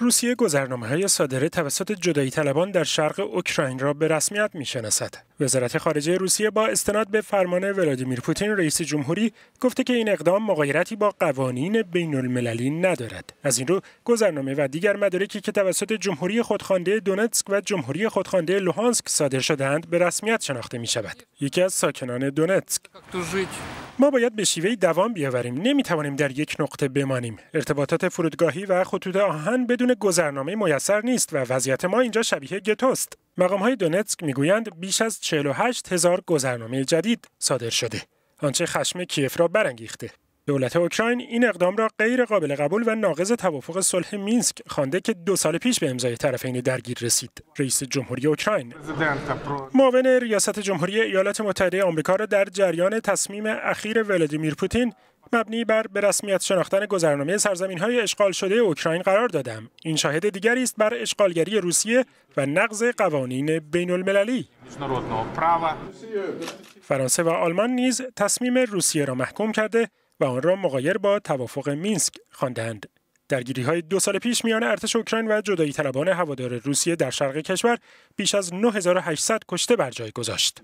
روسیه گذرنامه های صادره توسط جدایی طلبان در شرق اوکراین را به رسمیت میشناسد. وزارت خارجه روسیه با استناد به فرمان ولادیمیر پوتین رئیس جمهوری گفته که این اقدام مغایرتی با قوانین بین المللی ندارد. از این رو گذرنامه و دیگر مدارکی که توسط جمهوری خودخوانده دونتسک و جمهوری خودخوانده لوهانسک صادر شدهاند به رسمیت شناخته می شود. یکی از ساکنان دونتسک ما باید به شیوهی دوام بیاوریم نمیتوانیم در یک نقطه بمانیم ارتباطات فرودگاهی و خطوط آهن بدون گذرنامه میسر نیست و وضعیت ما اینجا شبیه گتوست مقام های دونتسک میگویند بیش از 48 هزار گذرنامه جدید صادر شده آنچه خشم کیف را برانگیخته دولت اوکراین این اقدام را غیر قابل قبول و ناقض توافق صلح مینسک خوانده که دو سال پیش به امضای طرفین درگیر رسید رئیس جمهوری اوکراین معاون ریاست جمهوری ایالات متحده آمریکا را در جریان تصمیم اخیر ولادیمیر پوتین مبنی بر به رسمیت شناختن گذرنامه سرزمین های اشغال شده اوکراین قرار دادم این شاهد دیگری است بر اشغالگری روسیه و نقض قوانین بین المللی فرانسه و آلمان نیز تصمیم روسیه را محکوم کرده و آن را مغایر با توافق مینسک خواندند. درگیری های دو سال پیش میان ارتش اوکراین و جدایی طلبان هوادار روسیه در شرق کشور بیش از 9800 کشته بر جای گذاشت.